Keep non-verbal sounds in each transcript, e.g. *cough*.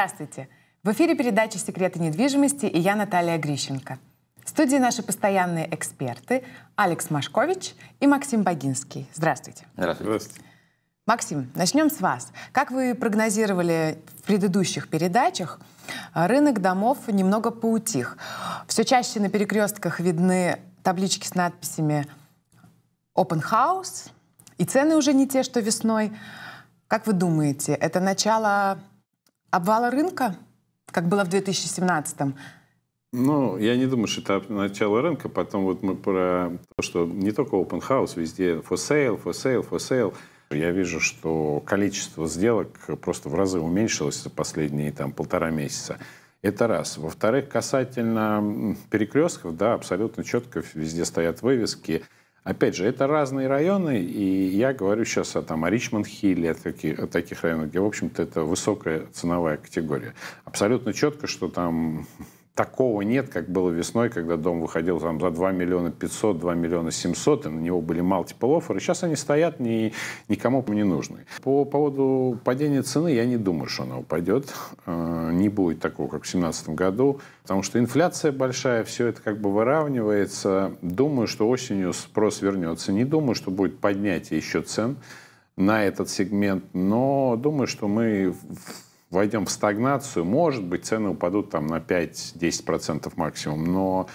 Здравствуйте! В эфире передача «Секреты недвижимости» и я, Наталья Грищенко. В студии наши постоянные эксперты Алекс Машкович и Максим Богинский. Здравствуйте! Здравствуйте! Максим, начнем с вас. Как вы прогнозировали в предыдущих передачах, рынок домов немного поутих. Все чаще на перекрестках видны таблички с надписями «Open House», и цены уже не те, что весной. Как вы думаете, это начало Обвала рынка, как было в 2017 -м. Ну, я не думаю, что это начало рынка. Потом вот мы про то, что не только open house, везде for sale, for sale, for sale. Я вижу, что количество сделок просто в разы уменьшилось за последние там, полтора месяца. Это раз. Во-вторых, касательно перекрестков, да, абсолютно четко везде стоят вывески. Опять же, это разные районы, и я говорю сейчас о, там, о Ричмонд-Хилле, о таких, о таких районах, где, в общем-то, это высокая ценовая категория. Абсолютно четко, что там такого нет, как было весной, когда дом выходил там, за 2 миллиона 500, 2 миллиона 700, и на него были multiple offer, сейчас они стоят ни, никому не нужны. По поводу падения цены я не думаю, что она упадет. Э, не будет такого, как в 2017 году, потому что инфляция большая, все это как бы выравнивается. Думаю, что осенью спрос вернется. Не думаю, что будет поднятие еще цен на этот сегмент, но думаю, что мы в войдем в стагнацию, может быть, цены упадут там на 5-10% максимум, но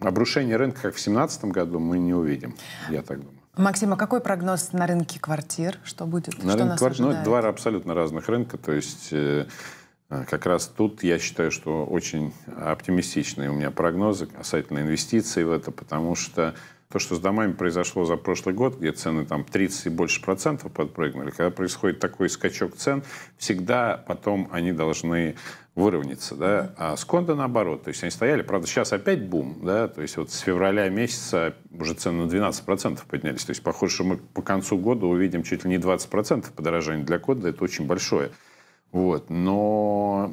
обрушение рынка, как в 2017 году, мы не увидим, я так думаю. Максим, а какой прогноз на рынке квартир? Что будет? На рынке квартир, ну, ожидает? ну, два абсолютно разных рынка, то есть... Э, э, как раз тут я считаю, что очень оптимистичные у меня прогнозы касательно инвестиций в это, потому что то, что с домами произошло за прошлый год, где цены там 30 и больше процентов подпрыгнули, когда происходит такой скачок цен, всегда потом они должны выровняться. Да? А с кондо наоборот. То есть они стояли, правда, сейчас опять бум. Да? То есть вот с февраля месяца уже цены на 12% поднялись. То есть похоже, что мы по концу года увидим чуть ли не 20% подорожания для кондо. Это очень большое. Вот. Но,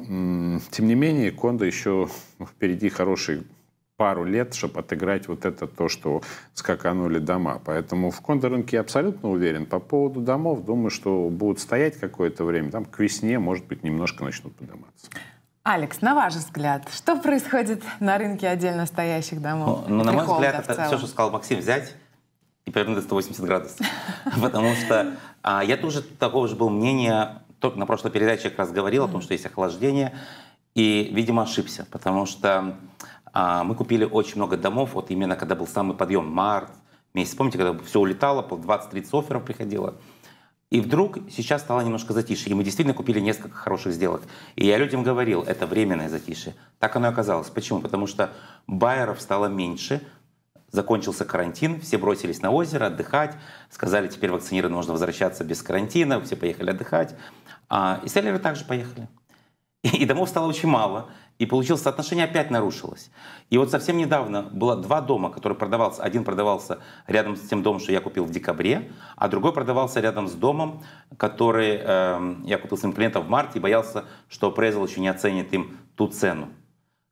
тем не менее, кондо еще впереди хороший пару лет, чтобы отыграть вот это то, что скаканули дома. Поэтому в контррынке я абсолютно уверен. По поводу домов, думаю, что будут стоять какое-то время. Там к весне, может быть, немножко начнут подниматься. Алекс, на ваш взгляд, что происходит на рынке отдельно стоящих домов? Ну, ну на мой взгляд, это все, что сказал Максим, взять и повернуть 180 градусов. *laughs* Потому что а, я тоже такого же был мнения, только на прошлой передаче как раз говорил о том, что есть охлаждение, и, видимо, ошибся, потому что а, мы купили очень много домов, вот именно когда был самый подъем, март месяц, помните, когда все улетало, по 20-30 офферов приходило. И вдруг сейчас стало немножко затише. и мы действительно купили несколько хороших сделок. И я людям говорил, это временное затише. Так оно и оказалось. Почему? Потому что байеров стало меньше, закончился карантин, все бросились на озеро отдыхать, сказали, теперь вакцинирован нужно возвращаться без карантина, все поехали отдыхать. А, и селлеры также поехали. и домов стало очень мало. И получилось, соотношение опять нарушилось. И вот совсем недавно было два дома, которые продавался. Один продавался рядом с тем домом, что я купил в декабре, а другой продавался рядом с домом, который э, я купил своим клиентам в марте и боялся, что Презел еще не оценит им ту цену.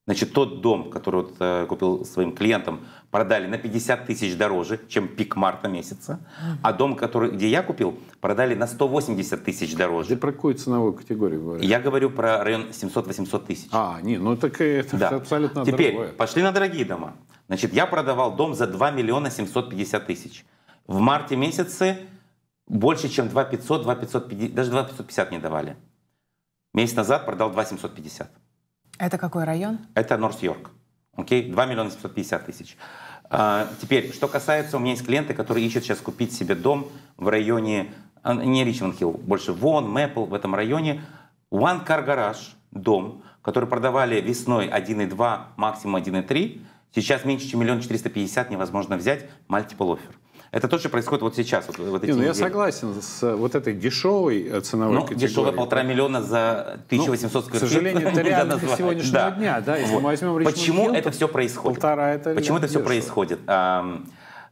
Значит, тот дом, который вот, э, купил своим клиентам, продали на 50 тысяч дороже, чем пик марта месяца. А дом, который, где я купил, продали на 180 тысяч дороже. Ты про какую ценовую категорию говоришь? Я говорю про район 700-800 тысяч. А, не, ну так это да. абсолютно Теперь дорогое. пошли на дорогие дома. Значит, я продавал дом за 2 миллиона 750 тысяч. В марте месяце больше, чем 2 500, 2 550, даже 2 550 не давали. Месяц назад продал 2 750. Это какой район? Это Норс-Йорк. Окей, 2 миллиона 750 тысяч. А, теперь, что касается, у меня есть клиенты, которые ищут сейчас купить себе дом в районе, а, не Ричмонд Хилл, больше Вон, Мэпл, в этом районе. One Car Garage, дом, который продавали весной 1,2, максимум 1,3, сейчас меньше, чем миллион четыреста пятьдесят невозможно взять, multiple offer. Это тоже происходит вот сейчас. Вот, вот эти Не, ну, я согласен с э, вот этой дешевой э, ценовой ну, категорией. Дешевая полтора миллиона за 1800 ну, К сожалению, *laughs* это реально сегодняшнего да. дня. Да, если вот. мы возьмем Почему Хилл, это все происходит? Полтора это Почему это все происходит? А,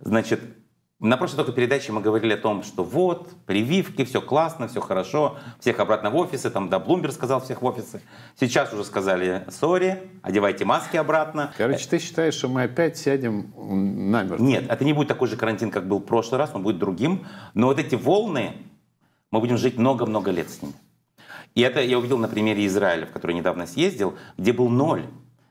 значит, на прошлой только передаче мы говорили о том, что вот, прививки, все классно, все хорошо, всех обратно в офисы, там, да, Блумберг сказал всех в офисы. Сейчас уже сказали, сори, одевайте маски обратно. Короче, ты считаешь, что мы опять сядем намертво? Нет, это не будет такой же карантин, как был в прошлый раз, он будет другим. Но вот эти волны, мы будем жить много-много лет с ними. И это я увидел на примере Израиля, в который недавно съездил, где был ноль.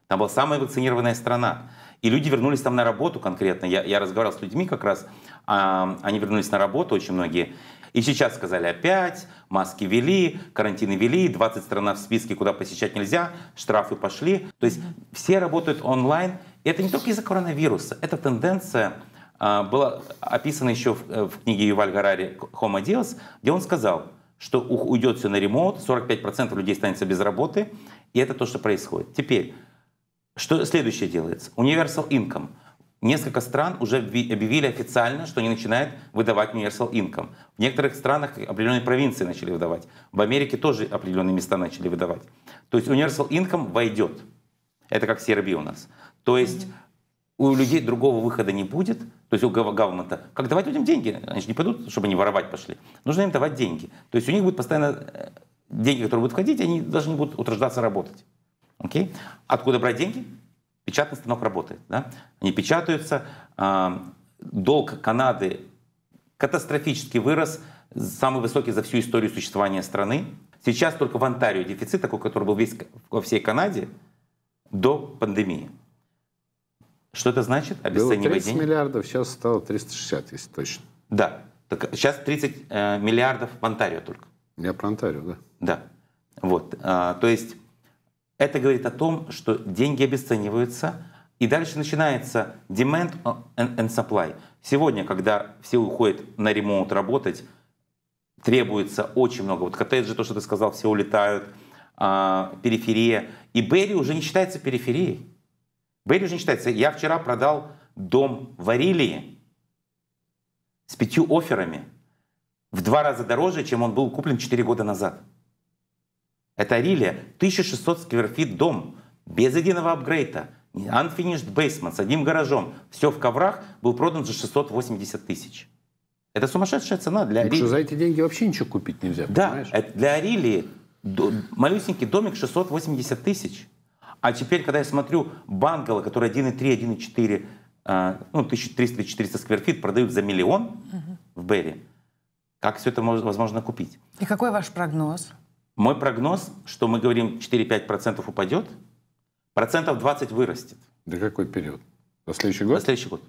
Там была самая вакцинированная страна. И люди вернулись там на работу конкретно. Я, я разговаривал с людьми как раз, а, они вернулись на работу, очень многие. И сейчас сказали опять, маски вели, карантины вели, 20 стран в списке, куда посещать нельзя, штрафы пошли. То есть все работают онлайн. И это не только из-за коронавируса, Эта тенденция а, была описана еще в, в книге Юваль Гарари «Homo Deus», где он сказал, что уйдет все на ремонт, 45% людей останется без работы, и это то, что происходит. Теперь что следующее делается? Universal Income. Несколько стран уже объявили официально, что они начинают выдавать Universal Income. В некоторых странах определенные провинции начали выдавать. В Америке тоже определенные места начали выдавать. То есть Universal Income войдет. Это как Сербия у нас. То есть у людей другого выхода не будет, то есть у гавмента. Как давать людям деньги? Они же не пойдут, чтобы они воровать пошли. Нужно им давать деньги. То есть у них будет постоянно э, деньги, которые будут входить, они даже не будут утруждаться работать. Окей? Откуда брать деньги? Печатный станок работает. Да? Они печатаются. А, долг Канады катастрофически вырос, самый высокий за всю историю существования страны. Сейчас только в Онтарио дефицит, такой, который был весь во всей Канаде до пандемии. Что это значит? Обесценивание Было 30 денег. миллиардов, сейчас стало 360, если точно. Да. Так сейчас 30 э, миллиардов в Онтарио только. Я про Онтарио, да. Да. Вот. А, то есть это говорит о том, что деньги обесцениваются, и дальше начинается demand and supply. Сегодня, когда все уходят на ремонт работать, требуется очень много. Вот коттеджи, то, что ты сказал, все улетают, а, периферия. И Берри уже не считается периферией. Берри уже не считается. Я вчера продал дом в Арилии с пятью оферами в два раза дороже, чем он был куплен четыре года назад. Это Рилия, 1600 скверфит дом, без единого апгрейда, unfinished basement, с одним гаражом, все в коврах, был продан за 680 тысяч. Это сумасшедшая цена для Арилии. Что за эти деньги вообще ничего купить нельзя, да, понимаешь? Это для Арилии до, малюсенький домик 680 тысяч. А теперь, когда я смотрю Бангала, который 1,3, 1,4, э, ну, 1300-400 скверфит продают за миллион угу. в Берри, как все это возможно купить? И какой ваш прогноз? Мой прогноз, что мы говорим 4-5% упадет, процентов 20 вырастет. До какой период? До следующий год? До следующий год.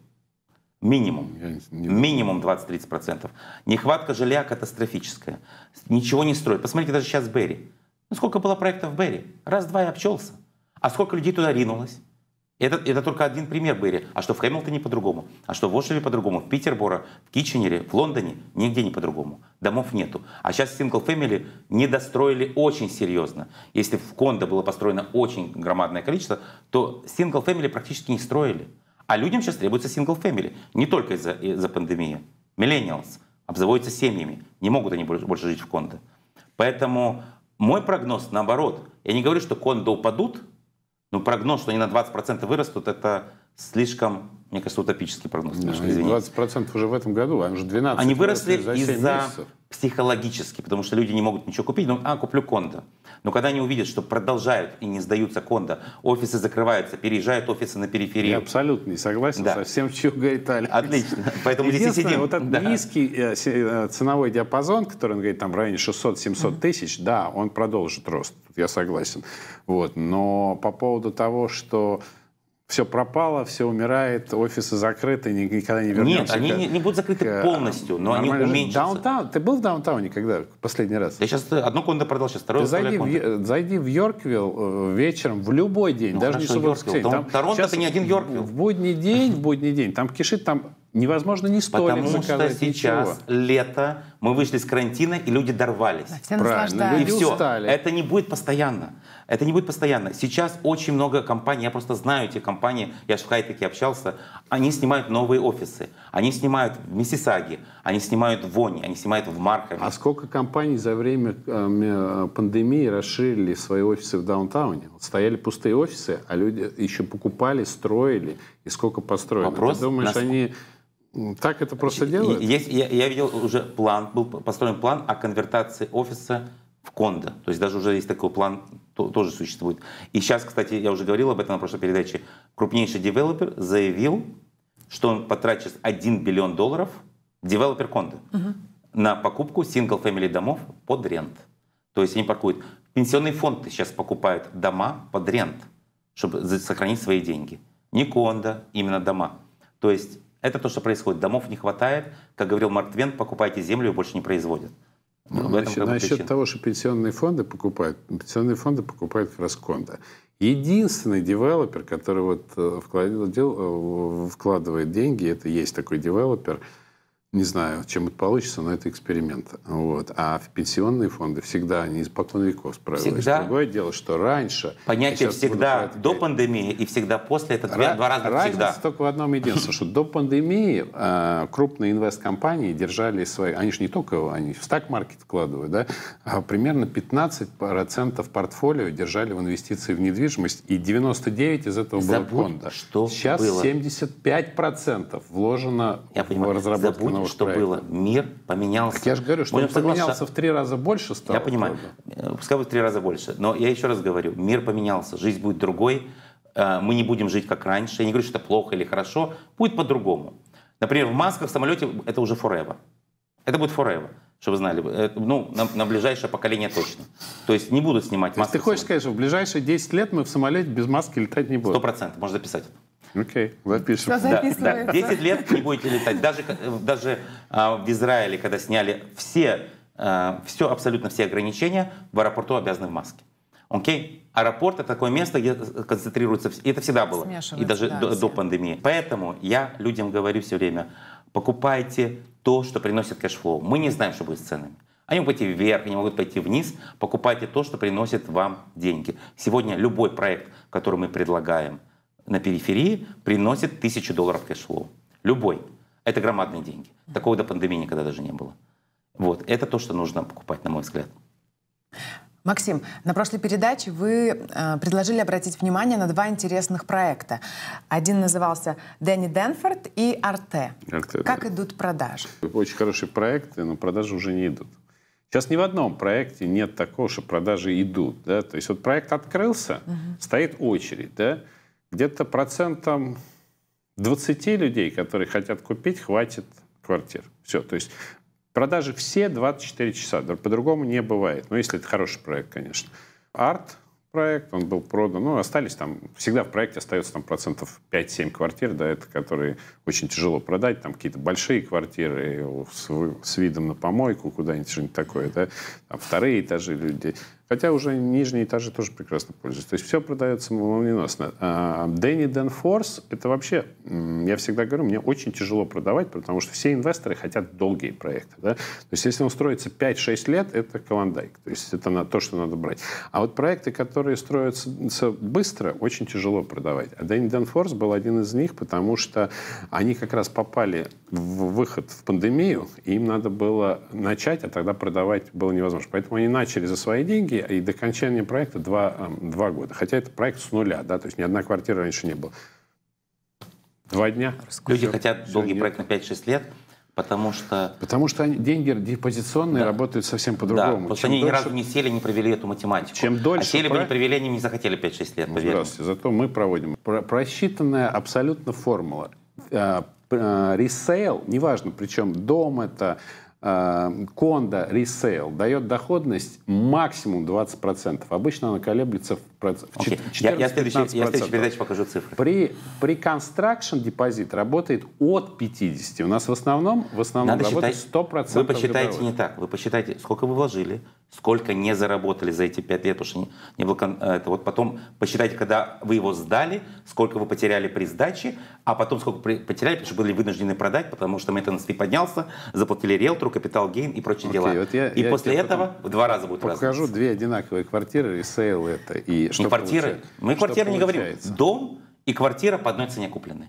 Минимум. Я не, не... Минимум 20-30%. Нехватка жилья катастрофическая. Ничего не строят. Посмотрите даже сейчас в Берри. Ну сколько было проектов в Берри? Раз-два и обчелся. А сколько людей туда ринулось? Это, это только один пример были, А что в Хэмилтоне по-другому? А что в Ошеве по-другому? В Питерборо, в Киченере, в Лондоне? Нигде не по-другому. Домов нету. А сейчас сингл Family не достроили очень серьезно. Если в Кондо было построено очень громадное количество, то сингл Family практически не строили. А людям сейчас требуется сингл Family. Не только из-за из, -за, пандемии. Миллениалс обзаводятся семьями. Не могут они больше жить в Кондо. Поэтому мой прогноз наоборот. Я не говорю, что Кондо упадут, но прогноз, что они на 20% вырастут, это слишком мне кажется, утопический прогноз. Ну, да, 20% уже в этом году, а уже 12. Они выросли из-за психологически, потому что люди не могут ничего купить, ну, а, куплю кондо. Но когда они увидят, что продолжают и не сдаются кондо, офисы закрываются, переезжают офисы на периферии. Я абсолютно не согласен да. со всем, что говорит Алекс. Отлично. Поэтому здесь и сидим. вот этот да. низкий э, э, ценовой диапазон, который он говорит, там в районе 600-700 тысяч, да, он продолжит рост, я согласен. Вот. Но по поводу того, что все пропало, все умирает, офисы закрыты, никогда не вернемся. Нет, они не, не будут закрыты к, полностью, но они уменьшатся. Даунтаун, ты был в даунтауне когда последний раз? Я сейчас одно комнату продал, сейчас второе. зайди, в, зайди в Йорквилл э, вечером, в любой день, ну, даже хорошо, не субботу. Там, Торонто сейчас, это не один Йорквилл. В будний день, в будний день, там кишит, там Невозможно ни столик Потому заказать, что сейчас ничего. лето, мы вышли из карантина, и люди дорвались. Да, все Правильно, люди и все. устали. Это не будет постоянно. Это не будет постоянно. Сейчас очень много компаний, я просто знаю эти компании, я в Шкайтеке общался, они снимают новые офисы, они снимают в Миссисаге, они снимают в Вони, они снимают в Маркове. А сколько компаний за время эм, э, пандемии расширили свои офисы в даунтауне? Стояли пустые офисы, а люди еще покупали, строили. И сколько построили? Вопрос, Ты думаешь, насколько... они так это просто делают? Есть, я, я видел уже план, был построен план о конвертации офиса в кондо. То есть даже уже есть такой план, то, тоже существует. И сейчас, кстати, я уже говорил об этом на прошлой передаче, крупнейший девелопер заявил, что он потратит 1 биллион долларов, девелопер кондо, угу. на покупку сингл-фэмили домов под рент. То есть они паркуют. Пенсионные фонды сейчас покупают дома под рент, чтобы сохранить свои деньги. Не кондо, именно дома. То есть это то, что происходит. Домов не хватает. Как говорил Марк Твен, покупайте землю, ее больше не производят. Ну, в насчет того, что пенсионные фонды покупают, пенсионные фонды покупают Красконда. Единственный девелопер, который вот э, э, вкладывает деньги, это есть такой девелопер – не знаю, чем это получится, но это эксперимент. Вот. А в пенсионные фонды всегда они испокон веков справились. Всегда. Другое дело, что раньше... Понятие всегда до пандемии и всегда после, это Ра- два раза разница всегда. только в одном единственном, что до пандемии э, крупные инвесткомпании держали свои... Они же не только они в стак-маркет вкладывают, да? А примерно 15% портфолио держали в инвестиции в недвижимость, и 99% из этого Забудь, было фонда. что Сейчас было. 75% вложено Я в понимаю. разработку Забудь того, что проекта. было. Мир поменялся. Так я же говорю, что Будем он соглашаться. поменялся в три раза больше стал. Я понимаю. Правда. Э, пускай будет в три раза больше. Но я еще раз говорю, мир поменялся, жизнь будет другой. Э, мы не будем жить как раньше. Я не говорю, что это плохо или хорошо. Будет по-другому. Например, в масках в самолете это уже forever. Это будет forever, чтобы вы знали. Э, ну, на, на ближайшее поколение точно. То есть не будут снимать маски. ты хочешь сказать, что в ближайшие 10 лет мы в самолете без маски летать не будем? Сто процентов. Можно записать это. Окей, okay. записываем. Да, да. 10 лет не будете летать. Даже, даже а, в Израиле, когда сняли все, а, все, абсолютно все ограничения, в аэропорту обязаны в маске. Окей? Okay? Аэропорт — это такое место, где концентрируется... И это всегда было. И даже да, до, все. до пандемии. Поэтому я людям говорю все время, покупайте то, что приносит кэшфлоу. Мы не знаем, что будет с ценами. Они могут пойти вверх, они могут пойти вниз. Покупайте то, что приносит вам деньги. Сегодня любой проект, который мы предлагаем — на периферии приносит тысячу долларов кэшфлоу. Любой. Это громадные деньги. Такого до пандемии никогда даже не было. Вот. Это то, что нужно покупать, на мой взгляд. Максим, на прошлой передаче вы э, предложили обратить внимание на два интересных проекта. Один назывался «Дэнни Денфорд» и «Арте». Арте как да. идут продажи? Очень хорошие проекты, но продажи уже не идут. Сейчас ни в одном проекте нет такого, что продажи идут. Да? То есть вот проект открылся, угу. стоит очередь. Да? где-то процентом 20 людей, которые хотят купить, хватит квартир. Все, то есть продажи все 24 часа, по-другому не бывает. Но ну, если это хороший проект, конечно. Арт проект, он был продан, ну, остались там, всегда в проекте остается там процентов 5-7 квартир, да, это которые очень тяжело продать, там какие-то большие квартиры э, с, с видом на помойку куда-нибудь, что-нибудь такое, да, там вторые этажи люди Хотя уже нижние этажи тоже прекрасно пользуются. То есть все продается молниеносно. А, Дэнни Денфорс — это вообще, я всегда говорю, мне очень тяжело продавать, потому что все инвесторы хотят долгие проекты. Да? То есть если он строится 5-6 лет, это колондайк. То есть это на то, что надо брать. А вот проекты, которые строятся быстро, очень тяжело продавать. А Дэнни Денфорс был один из них, потому что они как раз попали в выход в пандемию, и им надо было начать, а тогда продавать было невозможно. Поэтому они начали за свои деньги, деньги, и до окончания проекта два, два года. Хотя это проект с нуля, да, то есть ни одна квартира раньше не было. Два дня. Люди все, хотят все долгий нет. проект на 5-6 лет, потому что... Потому что они, деньги депозиционные да. работают совсем по-другому. Да, потому что они дольше... ни разу не сели, не провели эту математику. Чем дольше... А сели про... бы не провели, они не захотели 5-6 лет, ну, поверьте. Здравствуйте, зато мы проводим. Про просчитанная абсолютно формула. Ресейл, э, э, неважно, причем дом это, Конда э, ресейл дает доходность максимум 20%. Обычно она колеблется в процентов. Okay. Я, я, следующей передаче покажу цифры. При, при construction депозит работает от 50. У нас в основном, в основном Надо работает считать, 100% Вы посчитаете годовой. не так. Вы посчитаете, сколько вы вложили, сколько не заработали за эти 5 лет, потому что не, не было, э, это вот потом посчитайте, когда вы его сдали, сколько вы потеряли при сдаче, а потом сколько при, потеряли, потому что были вынуждены продать, потому что maintenance не поднялся, заплатили риэлтору, капитал гейн и прочие okay, дела. Вот я, и я после этого в два раза будет покажу разница. Покажу две одинаковые квартиры, ресейл это и ну, что квартиры. Получается? Мы квартиры не говорим. Дом и квартира по одной цене куплены.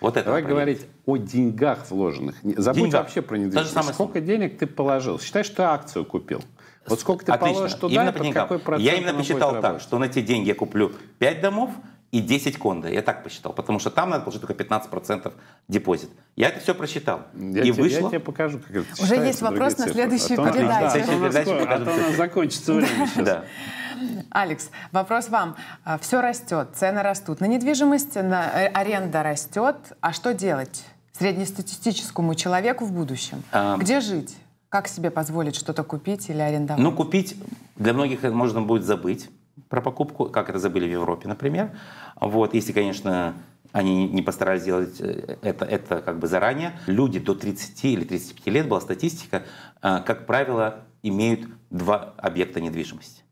Вот это. Давай говорить о деньгах вложенных. Забудь деньгах. вообще про недвижимость. Сколько сумма. денег ты положил? Считай, что ты акцию купил. Вот сколько ты Отлично. положишь туда, именно по под какой процент Я именно посчитал так, что на эти деньги я куплю 5 домов, и 10 кондо. Я так посчитал, потому что там надо положить только 15% депозит. Я это все просчитал. Я и тебе, вышло... Я тебе покажу, как это Уже есть вопрос на следующую а передачу. Да, следующую а то у нас а закончится время сейчас. Да. *laughs* Алекс, вопрос вам. А, все растет, цены растут на недвижимость, на э, аренда растет. А что делать среднестатистическому человеку в будущем? А... Где жить? Как себе позволить что-то купить или арендовать? Ну, купить для многих можно будет забыть про покупку, как это забыли в Европе, например. Вот, если, конечно, они не постарались сделать э, это, это как бы заранее. Люди до 30 или 35 лет, была статистика, э, как правило, имеют два объекта недвижимости.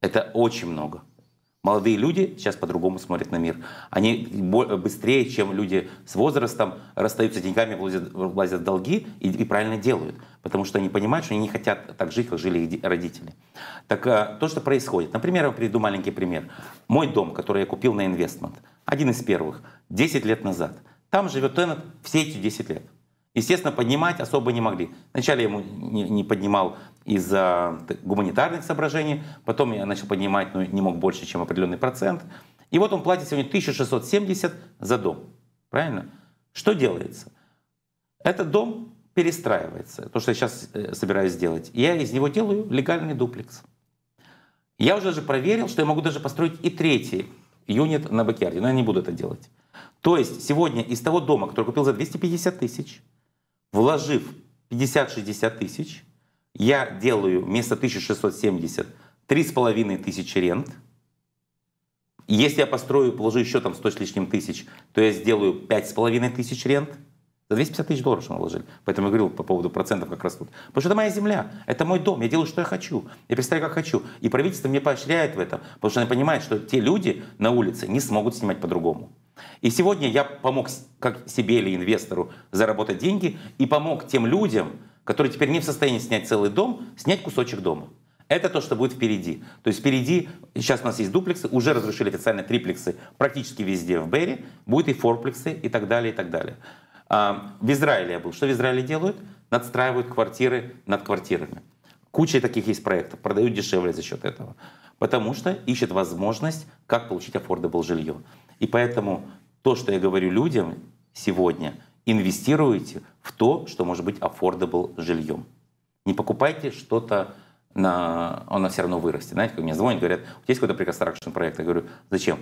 Это очень много. Молодые люди сейчас по-другому смотрят на мир. Они быстрее, чем люди с возрастом, расстаются деньгами, влазят, в долги и, и правильно делают. Потому что они понимают, что они не хотят так жить, как жили их родители. Так э, то, что происходит. Например, я приведу маленький пример. Мой дом, который я купил на инвестмент, один из первых, 10 лет назад. Там живет Теннет все эти 10 лет. Естественно, поднимать особо не могли. Вначале я ему не, не поднимал из-за гуманитарных соображений, потом я начал поднимать, но не мог больше, чем определенный процент. И вот он платит сегодня 1670 за дом. Правильно? Что делается? Этот дом перестраивается, то, что я сейчас э, собираюсь сделать. Я из него делаю легальный дуплекс. Я уже даже проверил, что я могу даже построить и третий юнит на Бакьярде, но я не буду это делать. То есть сегодня из того дома, который купил за 250 тысяч, вложив 50-60 тысяч, я делаю вместо 1670 3,5 тысячи рент. Если я построю, положу еще там 100 с лишним тысяч, то я сделаю 5,5 тысяч рент – за 250 тысяч долларов что наложили. Поэтому я говорил по поводу процентов, как растут. Потому что это моя земля, это мой дом, я делаю, что я хочу. Я представляю, как хочу. И правительство мне поощряет в этом, потому что они понимают, что те люди на улице не смогут снимать по-другому. И сегодня я помог как себе или инвестору заработать деньги и помог тем людям, которые теперь не в состоянии снять целый дом, снять кусочек дома. Это то, что будет впереди. То есть впереди, сейчас у нас есть дуплексы, уже разрушили официально триплексы практически везде в Берри, будут и форплексы и так далее, и так далее. А, в Израиле я был. Что в Израиле делают? Надстраивают квартиры над квартирами. Куча таких есть проектов, продают дешевле за счет этого. Потому что ищет возможность, как получить affordable жилье. И поэтому то, что я говорю людям сегодня, инвестируйте в то, что может быть affordable жильем. Не покупайте что-то на... Оно все равно вырастет. Знаете, как мне звонят, говорят, у тебя есть какой-то приконстракшн проект? Я говорю, зачем?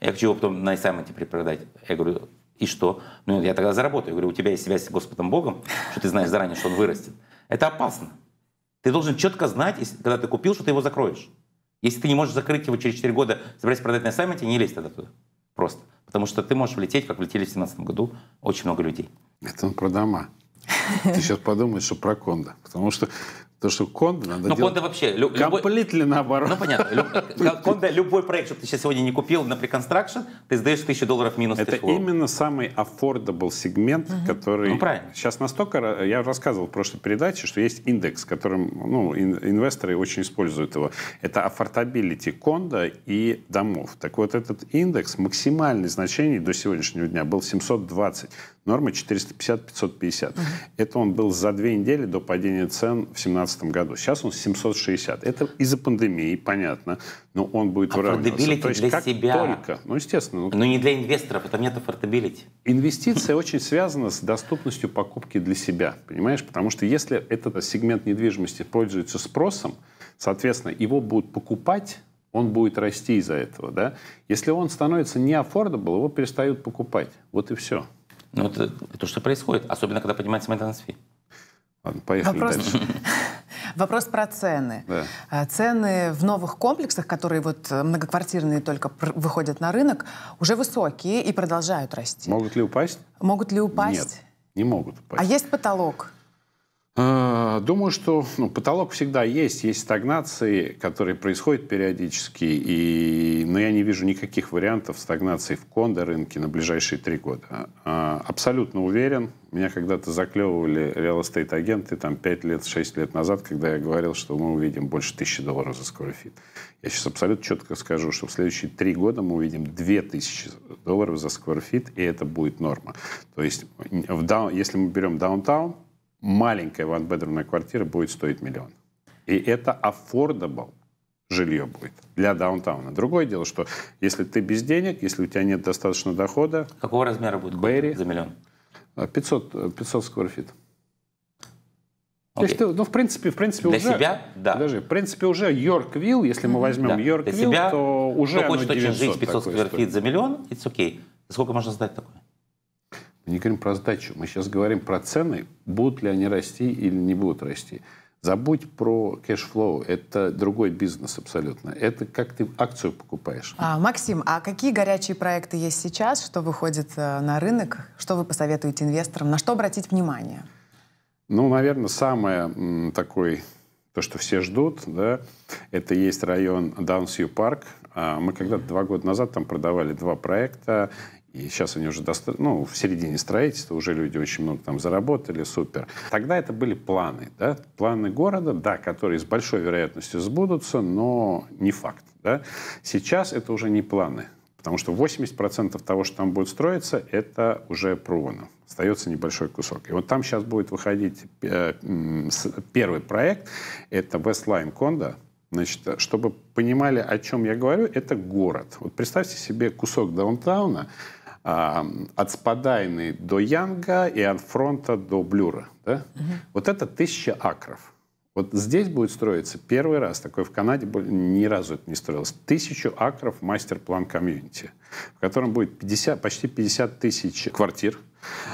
Я хочу его потом на ассайменте перепродать. Я говорю, и что? Ну, я тогда заработаю. Я говорю, у тебя есть связь с Господом Богом, что ты знаешь заранее, что он вырастет. Это опасно. Ты должен четко знать, если, когда ты купил, что ты его закроешь. Если ты не можешь закрыть его через 4 года, собираясь продать на саммите, не лезь тогда туда. Просто. Потому что ты можешь влететь, как влетели в 2017 году очень много людей. Это он про дома. Ты сейчас подумаешь, что про кондо. Потому что то что Конда надо Ну, делать Конда вообще... Лю, completely любой... наоборот. Ну, понятно. Люб... *laughs* Конда, любой проект, чтобы ты сейчас сегодня не купил на преконстракшн, ты сдаешь тысячу долларов минус Это кэшфлоу. именно самый affordable сегмент, угу. который... Ну, правильно. Сейчас настолько... Я рассказывал в прошлой передаче, что есть индекс, которым ну, инвесторы очень используют его. Это affordability Конда и домов. Так вот, этот индекс максимальных значений до сегодняшнего дня был 720. Норма 450-550. Угу. Это он был за две недели до падения цен в 17 2015 году. Сейчас он 760. Это из-за пандемии, понятно, но он будет а выравниваться. То есть для как себя. только. Ну, естественно. Ну, но не для инвесторов, это нет affordability. Инвестиция очень связана с доступностью покупки для себя, понимаешь? Потому что если этот сегмент недвижимости пользуется спросом, соответственно, его будут покупать он будет расти из-за этого, да? Если он становится не affordable, его перестают покупать. Вот и все. Ну, это, это что происходит, особенно когда поднимается maintenance Ладно, поехали Вопрос... дальше. Вопрос про цены. Да. Э, цены в новых комплексах, которые вот э, многоквартирные только выходят на рынок, уже высокие и продолжают расти. Могут ли упасть? Могут ли упасть? Нет, не могут упасть. А есть потолок? Э, думаю, что ну, потолок всегда есть. Есть стагнации, которые происходят периодически. И, но я не вижу никаких вариантов стагнации в кондо-рынке на ближайшие три года. Э, абсолютно уверен. Меня когда-то заклевывали реал-эстейт-агенты там 5 лет, 6 лет назад, когда я говорил, что мы увидим больше тысячи долларов за скорофит. Я сейчас абсолютно четко скажу, что в следующие три года мы увидим 2000 долларов за скорофит, и это будет норма. То есть в даун, если мы берем даунтаун, маленькая ванбедрумная квартира будет стоить миллион. И это affordable жилье будет для даунтауна. Другое дело, что если ты без денег, если у тебя нет достаточно дохода... Какого размера будет Берри, за миллион? 500, 500 скверфит. Okay. То есть ну, в принципе, в принципе для уже... себя, да. Даже, в принципе, уже Йорквилл, если мы возьмем да. Йорквилл, то уже Кто хочет очень жить 500 скверфит за миллион, it's okay. Сколько можно сдать такое? Мы не говорим про сдачу. Мы сейчас говорим про цены, будут ли они расти или не будут расти. Забудь про кэшфлоу. Это другой бизнес абсолютно. Это как ты акцию покупаешь. А, Максим, а какие горячие проекты есть сейчас? Что выходит э, на рынок? Что вы посоветуете инвесторам? На что обратить внимание? Ну, наверное, самое такой то, что все ждут, да, это есть район Даунсью Парк. Мы когда-то два года назад там продавали два проекта, и сейчас они уже доста... ну, в середине строительства, уже люди очень много там заработали, супер. Тогда это были планы, да? планы города, да, которые с большой вероятностью сбудутся, но не факт. Да? Сейчас это уже не планы, потому что 80% того, что там будет строиться, это уже провано. Остается небольшой кусок. И вот там сейчас будет выходить э, первый проект, это Westline Condo, Значит, э, чтобы понимали, о чем я говорю, это город. Вот представьте себе кусок даунтауна, от Спадайны до Янга и от фронта до Блюра. Да? Угу. Вот это тысяча акров. Вот здесь будет строиться первый раз, такой в Канаде ни разу это не строилось, тысячу акров мастер-план комьюнити, в котором будет 50, почти 50 тысяч квартир,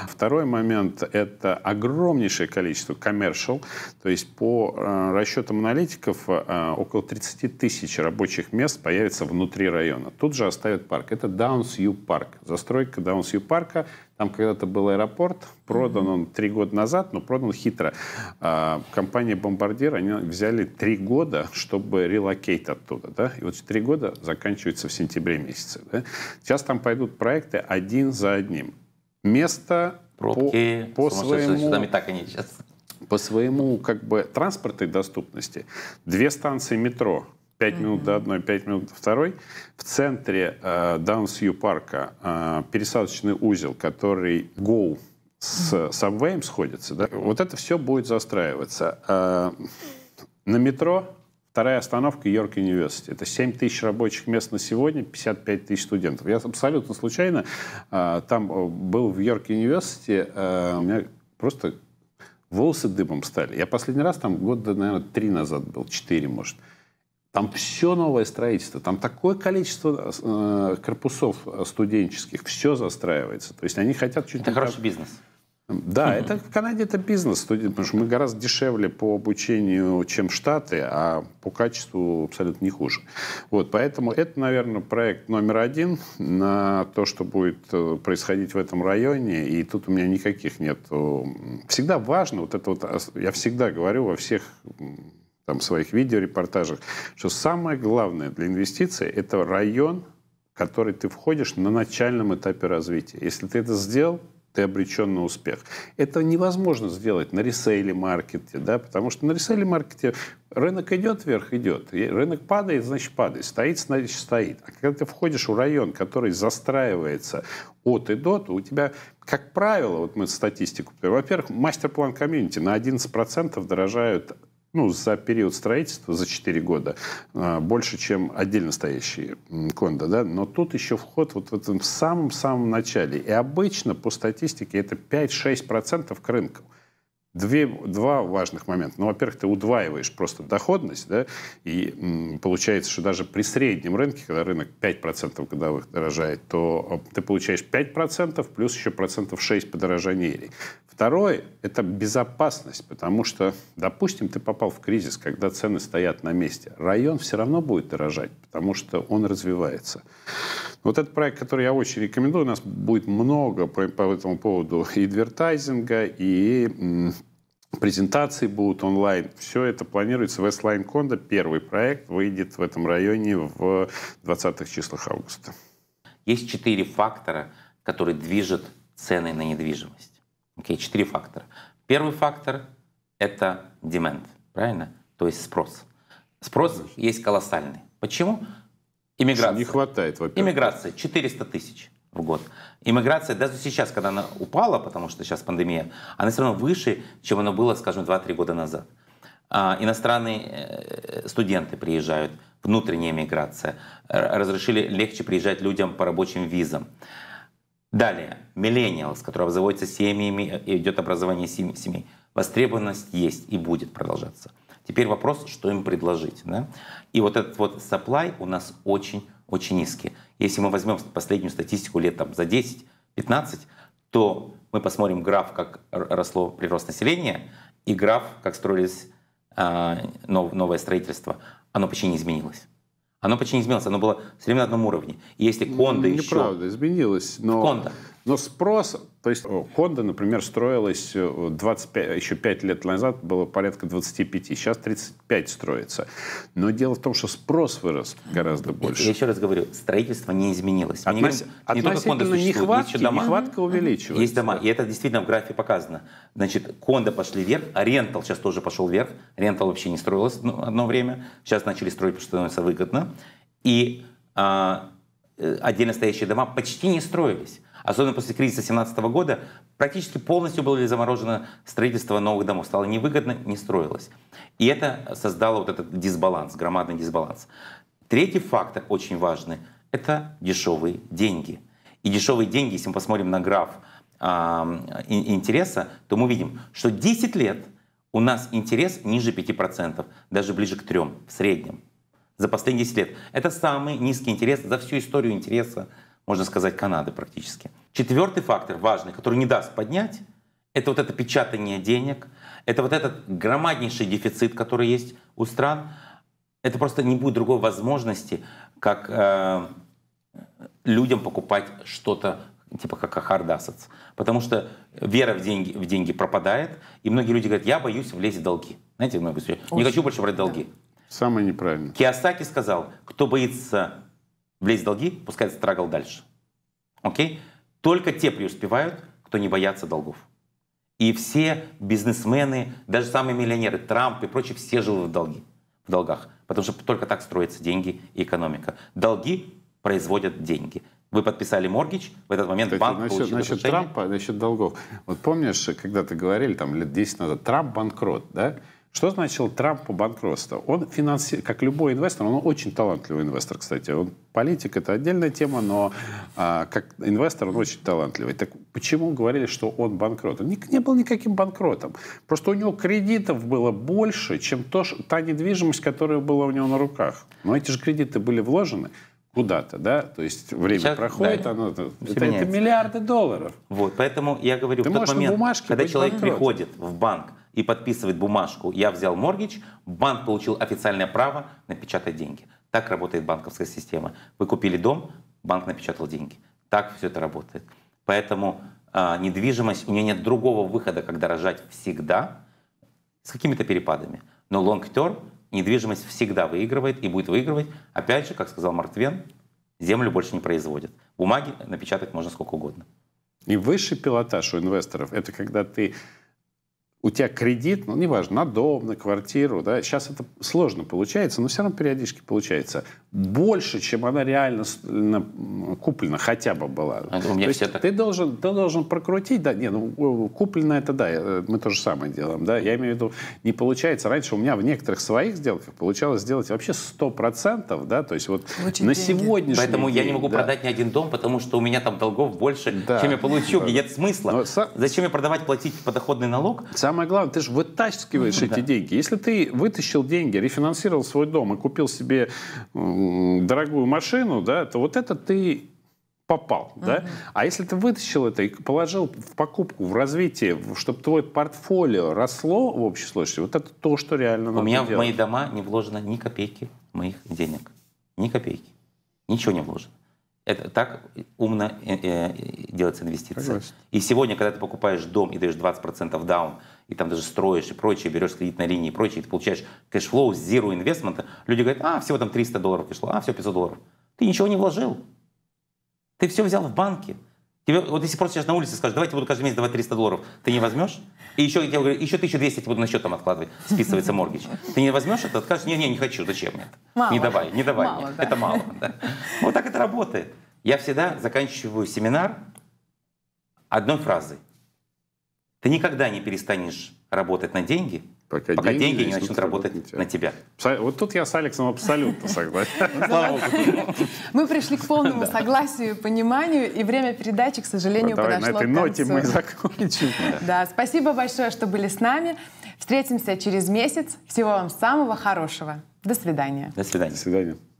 Второй момент — это огромнейшее количество commercial, то есть по э, расчетам аналитиков э, около 30 тысяч рабочих мест появится внутри района. Тут же оставят парк. Это Даунсью парк, застройка Даунсью парка. Там когда-то был аэропорт, продан он три года назад, но продан хитро. А, компания Bombardier, они взяли три года, чтобы релокейт оттуда. Да? И вот три года заканчиваются в сентябре месяце. Да? Сейчас там пойдут проекты один за одним место Пробки, по, по своему... Там и так они сейчас. По своему как бы транспортной доступности. Две станции метро. 5 mm-hmm. минут до одной, 5 минут до второй. В центре э, парка э, пересадочный узел, который Go с mm-hmm. Subway сходится. Да? Вот это все будет застраиваться. Э, на метро Вторая остановка Йорк Университи. Это 7 тысяч рабочих мест на сегодня, 55 тысяч студентов. Я абсолютно случайно а, э, там был в Йорк Университи, э, у меня просто волосы дыбом стали. Я последний раз там года, наверное, три назад был, четыре, может. Там все новое строительство, там такое количество э, корпусов э, студенческих, все застраивается. То есть они хотят чуть-чуть... Это хороший бизнес. Да, mm это в Канаде это бизнес, потому что мы гораздо дешевле по обучению, чем Штаты, а по качеству абсолютно не хуже. Вот, поэтому это, наверное, проект номер один на то, что будет э, происходить в этом районе, и тут у меня никаких нет. Э, всегда важно, вот это вот, а, я всегда говорю во всех там, своих видеорепортажах, что самое главное для инвестиций – это район, в который ты входишь на начальном этапе развития. Если ты это сделал, ты обречен на успех. Это невозможно сделать на ресейле-маркете, да, потому что на ресейле-маркете рынок идет вверх, идет. Рынок падает, значит падает. Стоит, значит стоит. А когда ты входишь в район, который застраивается от и до, то у тебя, как правило, вот мы статистику, во-первых, мастер-план комьюнити на 11% дорожают ну, за период строительства, за 4 года, а, больше, чем отдельно стоящие кондо. Да? Но тут еще вход вот в этом самом-самом начале. И обычно, по статистике, это 5-6% к рынку. Две, два важных момента. Ну, во-первых, ты удваиваешь просто доходность, да, и м, получается, что даже при среднем рынке, когда рынок 5% годовых дорожает, то ты получаешь 5% плюс еще процентов 6 подорожаний. Второе – это безопасность, потому что, допустим, ты попал в кризис, когда цены стоят на месте. Район все равно будет дорожать, потому что он развивается. Вот этот проект, который я очень рекомендую, у нас будет много по, по этому поводу и адвертайзинга, и презентации будут онлайн. Все это планируется. Westline Conda, первый проект, выйдет в этом районе в 20-х числах августа. Есть четыре фактора, которые движут цены на недвижимость. Окей, четыре фактора. Первый фактор – это demand, правильно? То есть спрос. Спрос Конечно. есть колоссальный. Почему? Иммиграция. Не хватает, во-первых. Иммиграция 400 тысяч в год. Иммиграция даже сейчас, когда она упала, потому что сейчас пандемия, она все равно выше, чем она была, скажем, 2-3 года назад. А, иностранные э, студенты приезжают, внутренняя миграция. Разрешили легче приезжать людям по рабочим визам. Далее, миллениалс, который обзаводится семьями, э, идет образование семей. Востребованность есть и будет продолжаться. Теперь вопрос, что им предложить. Да? И вот этот вот supply у нас очень-очень низкий. Если мы возьмем последнюю статистику лет там, за 10-15, то мы посмотрим граф, как росло прирост населения, и граф, как строились а, новое строительство, оно почти не изменилось. Оно почти не изменилось, оно было все время на одном уровне. И если Конда Неправда, еще... Неправда, изменилось, но... Конда. Но спрос, то есть э, Honda, например, строилась 25, э, еще 5 лет назад было порядка 25, сейчас 35 строится. Но дело в том, что спрос вырос гораздо больше. Я, я еще раз говорю, строительство не изменилось. Мы Относ... не Относительно только Honda нехватки, дома. нехватка увеличивается. Есть дома, и это действительно в графе показано. Значит, Honda пошли вверх, а Рентал сейчас тоже пошел вверх. Рентал вообще не строилось одно время, сейчас начали строить, потому что становится выгодно. И а, э, отдельно стоящие дома почти не строились особенно после кризиса 2017 года, практически полностью было заморожено строительство новых домов. Стало невыгодно, не строилось. И это создало вот этот дисбаланс, громадный дисбаланс. Третий фактор очень важный – это дешевые деньги. И дешевые деньги, если мы посмотрим на граф э, интереса, то мы видим, что 10 лет у нас интерес ниже 5%, даже ближе к 3% в среднем за последние 10 лет. Это самый низкий интерес за всю историю интереса можно сказать, Канады практически. Четвертый фактор важный, который не даст поднять, это вот это печатание денег, это вот этот громаднейший дефицит, который есть у стран. Это просто не будет другой возможности, как э, людям покупать что-то типа как Ахардасац. Потому что вера в деньги, в деньги пропадает, и многие люди говорят, я боюсь влезть в долги. Знаете, многие не хочу больше брать долги. Самое неправильное. Киосаки сказал, кто боится влезть в долги, пускай этот страгл дальше. Окей? Только те преуспевают, кто не боятся долгов. И все бизнесмены, даже самые миллионеры, Трамп и прочие, все живут в, долги, в долгах. Потому что только так строятся деньги и экономика. Долги производят деньги. Вы подписали моргич, в этот момент Кстати, банк насчет, получил насчет Трампа, насчет долгов. Вот помнишь, когда ты говорили, там лет 10 назад, Трамп банкрот, да? Что значил Трамп по банкротство? Он финанси... как любой инвестор, он очень талантливый инвестор, кстати. Он политик, это отдельная тема, но а, как инвестор он очень талантливый. Так почему говорили, что он банкрот? Он не, не был никаким банкротом. Просто у него кредитов было больше, чем то, что, та недвижимость, которая была у него на руках. Но эти же кредиты были вложены куда-то, да, то есть время Сейчас, проходит, да, оно, э, это, это, это миллиарды долларов. Вот, поэтому я говорю, Ты в тот момент, когда человек банкрот. приходит в банк, и подписывает бумажку «я взял моргич», банк получил официальное право напечатать деньги. Так работает банковская система. Вы купили дом, банк напечатал деньги. Так все это работает. Поэтому э, недвижимость, у нее нет другого выхода, как дорожать всегда с какими-то перепадами. Но long term недвижимость всегда выигрывает и будет выигрывать. Опять же, как сказал Мартвен, землю больше не производят. Бумаги напечатать можно сколько угодно. И высший пилотаж у инвесторов – это когда ты у тебя кредит, ну, неважно, на дом, на квартиру, да, сейчас это сложно получается, но все равно периодически получается. Больше, чем она реально куплена хотя бы была. А, ну, То есть так... ты, должен, ты должен прокрутить, да, не, ну, куплено это да, э, мы то же самое делаем, да, я имею в виду, не получается, раньше у меня в некоторых своих сделках получалось сделать вообще 100%, да, то есть вот Очень на деньги. сегодняшний Поэтому день, я не могу да. продать ни один дом, потому что у меня там долгов больше, да. чем я получу, да. нет смысла. Зачем я продавать, платить подоходный налог? Сам самое главное, ты же вытаскиваешь ну, эти деньги. Если ты вытащил деньги, рефинансировал свой дом и купил себе дорогую машину, да, то вот это ты попал, да? А если ты вытащил это и положил в покупку, в развитие, чтобы твое портфолио росло в общей сложности, вот это то, что реально У надо У меня в мои дома не вложено ни копейки моих денег. Ни копейки. Ничего не вложено. Это так умно э, э, делается инвестиция. И сегодня, когда ты покупаешь дом и даешь 20% даун, и там даже строишь и прочее, берешь кредит на линии и прочее, и ты получаешь кэшфлоу zero инвестмента, люди говорят, а, всего там 300 долларов пришло, а, все 500 долларов. Ты ничего не вложил. Ты все взял в банке. Тебе, вот если просто сейчас на улице скажешь, давайте буду каждый месяц давать 300 долларов, ты не возьмешь? И еще, я говорю, еще 1200 я тебе буду на счет там откладывать, списывается моргич. Ты не возьмешь это, скажешь, Не, не, не хочу, зачем мне это? Мало. Не давай, не давай мало, мне, да. это мало. Да. Вот так это работает. Я всегда заканчиваю семинар одной фразой. Ты никогда не перестанешь работать на деньги – Пока, Пока деньги, деньги не начнут, начнут работать на тебя. на тебя. Вот тут я с Алексом абсолютно согласен. *laughs* Мы пришли к полному согласию и пониманию, и время передачи, к сожалению, подошло к концу. на этой ноте мы *laughs* закончим. Да, спасибо большое, что были с нами. Встретимся через месяц. Всего вам самого хорошего. До свидания. До свидания. До свидания.